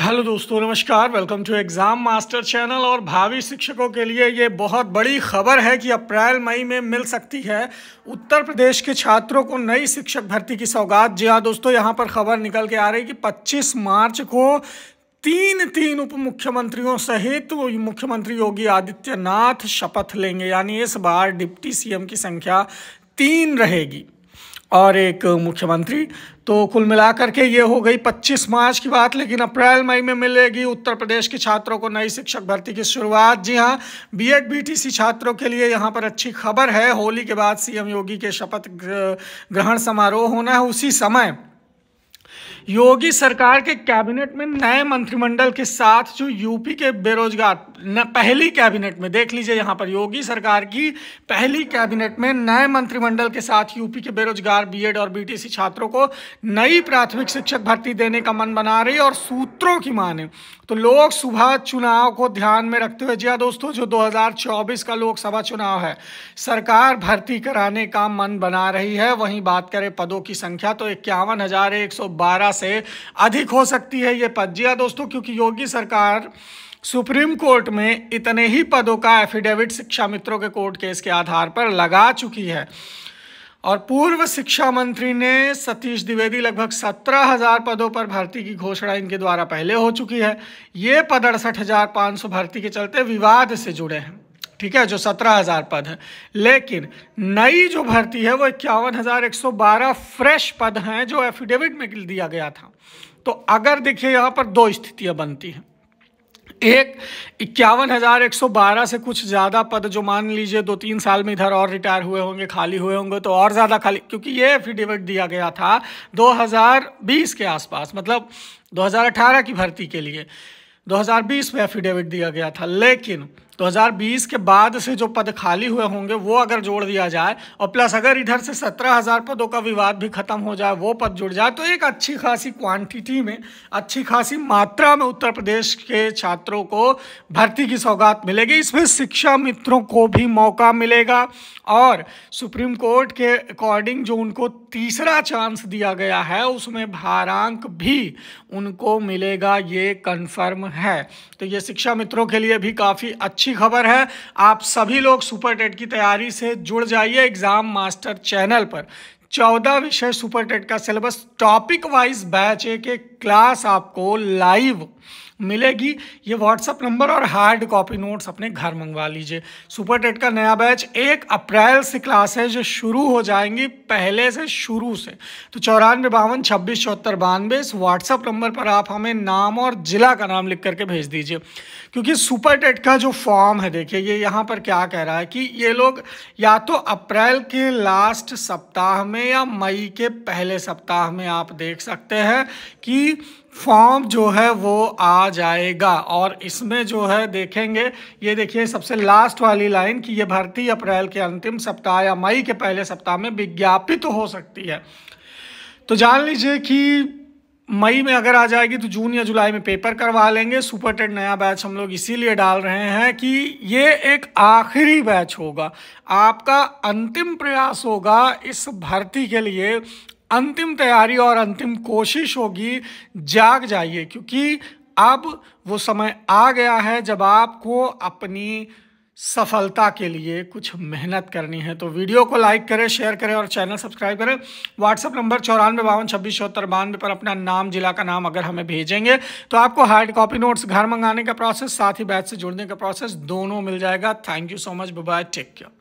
hello दोस्तों नमस्कार welcome to exam master channel और भावी शिक्षकों के लिए ये बहुत बड़ी खबर है कि अप्रैल मई में मिल सकती है उत्तर प्रदेश के छात्रों को नई शिक्षक भर्ती की सौगात जी हाँ दोस्तों यहाँ पर खबर निकल के आ रही कि 25 मार्च को तीन तीन उप मुख्यमंत्रियों सहित मुख्यमंत्री योगी आदित्यनाथ शपथ लेंगे यानी इस बार डिप्टी सी की संख्या तीन रहेगी और एक मुख्यमंत्री तो कुल मिलाकर के ये हो गई 25 मार्च की बात लेकिन अप्रैल मई में मिलेगी उत्तर प्रदेश के छात्रों को नई शिक्षक भर्ती की शुरुआत जी हाँ बीएड बीटीसी छात्रों के लिए यहाँ पर अच्छी खबर है होली के बाद सीएम योगी के शपथ ग्रहण समारोह होना है उसी समय योगी सरकार के कैबिनेट में नए मंत्रिमंडल के साथ जो यूपी के बेरोजगार न पहली कैबिनेट में देख लीजिए यहाँ पर योगी सरकार की पहली कैबिनेट में नए मंत्रिमंडल के साथ यूपी के बेरोजगार बीएड और बीटीसी छात्रों को नई प्राथमिक शिक्षक भर्ती देने का मन बना रही और सूत्रों की माने तो लोकसभा चुनाव को ध्यान में रखते हुए जी हाँ दोस्तों जो दो का लोकसभा चुनाव है सरकार भर्ती कराने का मन बना रही है वहीं बात करें पदों की संख्या तो इक्यावन हजार एक सौ बारह से अधिक हो सकती है ये पद हाँ दोस्तों क्योंकि योगी सरकार सुप्रीम कोर्ट में इतने ही पदों का एफिडेविट शिक्षा मित्रों के कोर्ट केस के आधार पर लगा चुकी है और पूर्व शिक्षा मंत्री ने सतीश द्विवेदी लगभग सत्रह हजार पदों पर भर्ती की घोषणा इनके द्वारा पहले हो चुकी है ये पद अड़सठ हजार पाँच सौ भर्ती के चलते विवाद से जुड़े हैं ठीक है जो सत्रह हज़ार पद हैं लेकिन नई जो भर्ती है वो इक्यावन हज़ार एक सौ बारह फ्रेश पद हैं जो एफिडेविट में दिया गया था तो अगर देखिए यहाँ पर दो स्थितियाँ बनती हैं एक इक्यावन हज़ार एक सौ बारह से कुछ ज़्यादा पद जो मान लीजिए दो तीन साल में इधर और रिटायर हुए होंगे खाली हुए होंगे तो और ज़्यादा खाली क्योंकि ये एफिडेविट दिया गया था दो हजार बीस के आसपास मतलब दो हजार अठारह की भर्ती के लिए 2020 में एफिडेविट दिया गया था लेकिन 2020 के बाद से जो पद खाली हुए होंगे वो अगर जोड़ दिया जाए और प्लस अगर इधर से सत्रह हज़ार पदों का विवाद भी खत्म हो जाए वो पद जुड़ जाए तो एक अच्छी खासी क्वांटिटी में अच्छी खासी मात्रा में उत्तर प्रदेश के छात्रों को भर्ती की सौगात मिलेगी इसमें शिक्षा मित्रों को भी मौका मिलेगा और सुप्रीम कोर्ट के अकॉर्डिंग जो उनको तीसरा चांस दिया गया है उसमें भारांक भी उनको मिलेगा ये कन्फर्म है तो ये शिक्षा मित्रों के लिए भी काफ़ी अच्छी खबर है आप सभी लोग सुपर टेट की तैयारी से जुड़ जाइए एग्ज़ाम मास्टर चैनल पर चौदह विषय सुपर टेट का सिलेबस टॉपिक वाइज बैच एक एक क्लास आपको लाइव मिलेगी ये व्हाट्सअप नंबर और हार्ड कॉपी नोट्स अपने घर मंगवा लीजिए सुपर टेट का नया बैच एक अप्रैल से क्लासेज शुरू हो जाएंगी पहले से शुरू से तो चौरानवे बावन छब्बीस चौहत्तर बानवे इस व्हाट्सअप नंबर पर आप हमें नाम और ज़िला का नाम लिख करके भेज दीजिए क्योंकि सुपर टेट का जो फॉर्म है देखिए ये यहाँ पर क्या कह रहा है कि ये लोग या तो अप्रैल के लास्ट सप्ताह में या मई के पहले सप्ताह में आप देख सकते हैं कि फॉर्म जो है वो आ जाएगा और इसमें जो है देखेंगे ये देखिए सबसे लास्ट वाली लाइन कि ये भर्ती अप्रैल के अंतिम सप्ताह या मई के पहले सप्ताह में विज्ञापित तो हो सकती है तो जान लीजिए कि मई में अगर आ जाएगी तो जून या जुलाई में पेपर करवा लेंगे सुपर टेट नया बैच हम लोग इसीलिए डाल रहे हैं कि ये एक आखिरी बैच होगा आपका अंतिम प्रयास होगा इस भर्ती के लिए अंतिम तैयारी और अंतिम कोशिश होगी जाग जाइए क्योंकि अब वो समय आ गया है जब आपको अपनी सफलता के लिए कुछ मेहनत करनी है तो वीडियो को लाइक करें शेयर करें और चैनल सब्सक्राइब करें व्हाट्सअप नंबर चौरानवे बावन छब्बीस चौहत्तर बानवे पर अपना नाम जिला का नाम अगर हमें भेजेंगे तो आपको हार्ड कॉपी नोट्स घर मंगाने का प्रोसेस साथ ही बैच से जुड़ने का प्रोसेस दोनों मिल जाएगा thank you so much bye take care